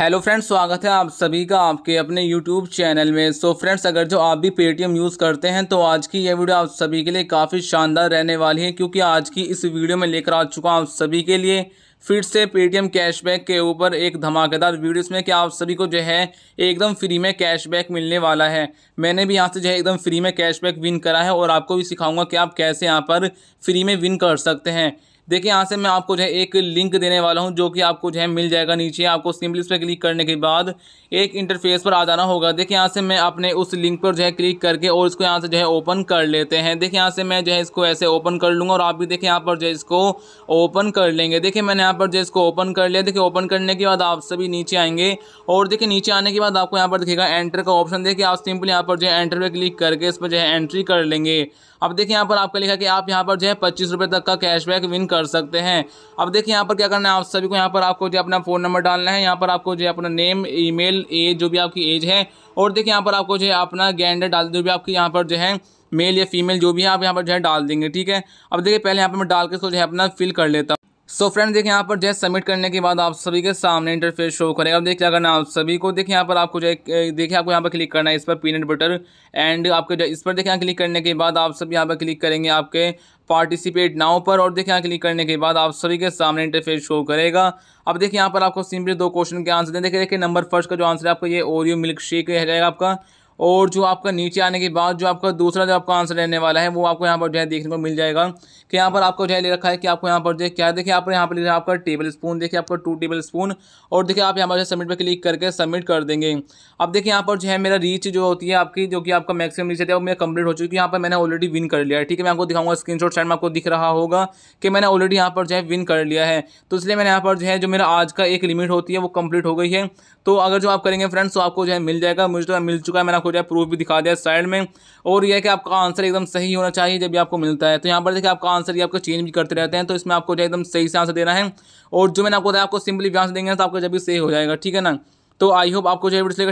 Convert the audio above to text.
hello friends स्वागत है आप सभी का आपके अपने यूट्यूब चैनल में सो so फ्रेंड्स अगर जो आप भी पेटीएम यूज़ करते हैं तो आज की ये वीडियो आप सभी के लिए काफ़ी शानदार रहने वाली है क्योंकि आज की इस वीडियो में लेकर आ चुका हूँ आप सभी के लिए फिर से पेटीएम कैशबैक के ऊपर एक धमाकेदार वीडियो इसमें कि आप सभी को जो है एकदम फ्री में कैशबैक मिलने वाला है मैंने भी यहाँ से जो है एकदम फ्री में कैशबैक विन करा है और आपको भी सिखाऊंगा कि आप कैसे यहाँ पर फ्री में विन कर सकते हैं देखिए यहाँ से मैं आपको जो है एक लिंक देने वाला हूँ जो कि आपको जो है मिल जाएगा नीचे आपको सिंपली इस पर क्लिक करने के बाद एक इंटरफेस पर आ जाना होगा देखिए यहाँ से मैं अपने उस लिंक पर जो है क्लिक करके और इसको यहाँ से जो है ओपन कर लेते हैं देखिए यहाँ से मैं जो है इसको ऐसे ओपन कर लूँगा और आप भी देखिए यहाँ पर जो है इसको ओपन कर लेंगे देखिए मैंने यहाँ पर जो है इसको ओपन कर लिया देखिए ओपन करने के बाद आप सभी नीचे आएंगे और देखिए नीचे आने के बाद आपको यहाँ पर देखेगा एंटर का ऑप्शन देखिए आप सिंपली यहाँ पर जो है एंटर पर क्लिक करके इस पर जो है एंट्री कर लेंगे अब देखिए यहाँ पर आपका लिखा कि आप यहाँ पर जो है पच्चीस तक का कैशबैक विन कर कर सकते हैं अब देखिए यहाँ पर क्या करना है आप सभी को यहाँ पर आपको जो अपना फ़ोन नंबर डालना है यहाँ पर आपको जो अपना नेम ईमेल एज जो भी आपकी एज है और देखिए यहाँ पर आपको जो है अपना गैंडर डाल जो भी आपकी यहाँ पर जो है मेल या फीमेल जो भी है आप यहाँ पर जो है डाल देंगे ठीक है अब देखिए पहले यहाँ पर मैं डाल के इसको जो है अपना फिल कर लेता हूँ सो फ्रेंड देखिए यहाँ पर जो है सबमिट करने के बाद आप सभी के सामने इंटरफेस शो करेगा अब देखिए क्या करना आप सभी को देखिए यहाँ पर आपको जो है देखिए आपको यहाँ पर क्लिक करना है इस पर पीनट बटर एंड आपके जो इस पर देखिए यहाँ क्लिक करने के बाद आप सभी यहाँ पर क्लिक करेंगे आपके पार्टिसिपेट नाव पर और देखिए यहाँ क्लिक करने के बाद आप सभी के सामने इंटरफेस शो करेगा अब देखिए यहाँ पर आपको सिंपली दो क्वेश्चन के आंसर दें देखिए देखिए नंबर फर्स्ट का जो आंसर है आपको ये ओरियो मिल्क शेक रहेगा आपका और जो आपका नीचे आने के बाद जो आपका दूसरा जो आपका आंसर रहने वाला है वो आपको यहाँ पर जो है देखने को मिल जाएगा कि यहाँ पर आपको जो है ले रखा है कि आपको यहाँ पर जो है क्या देखिए आप यहाँ पर लिखा आपका टेबल स्पून देखिए आपका टू टेबल स्पून और देखिए आप यहाँ पर सबमिट पर क्लिक करके सबमिट कर देंगे अब देखिए यहाँ पर जो है मेरा रीच जो होती है आपकी जो कि आपका मैक्सिमम रीच है वो मेरा कंप्लीट हो चुकी है यहाँ पर मैंने ऑलरेडी विन कर लिया है ठीक है मैं आपको दिखाऊंगा स्क्रीन शॉट में आपको दिख रहा होगा कि मैंने ऑलरेडी यहाँ पर जो है विन कर लिया है तो इसलिए मैंने यहाँ पर जो है जो मेरा आज का एक लिमिट होती है वो कम्प्लीट हो गई है तो अगर जो आप करेंगे फ्रेंड्स तो आपको जो है मिल जाएगा मुझे तो मिल चुका है मैंने हो जाए प्रूफ भी दिखा दिया साइड में और यह कि आपका आंसर एकदम सही होना चाहिए जब भी आपको मिलता है तो यहाँ पर देखिए आपका आंसर ये आपको चेंज भी करते रहते हैं तो इसमें आपको जो एकदम सही से आंसर देना है और जो मैंने आपको बताया आपको सिंपली भी आंसर देंगे तो आपका जब भी सही हो जाएगा ठीक है ना तो आई होप आपको जो है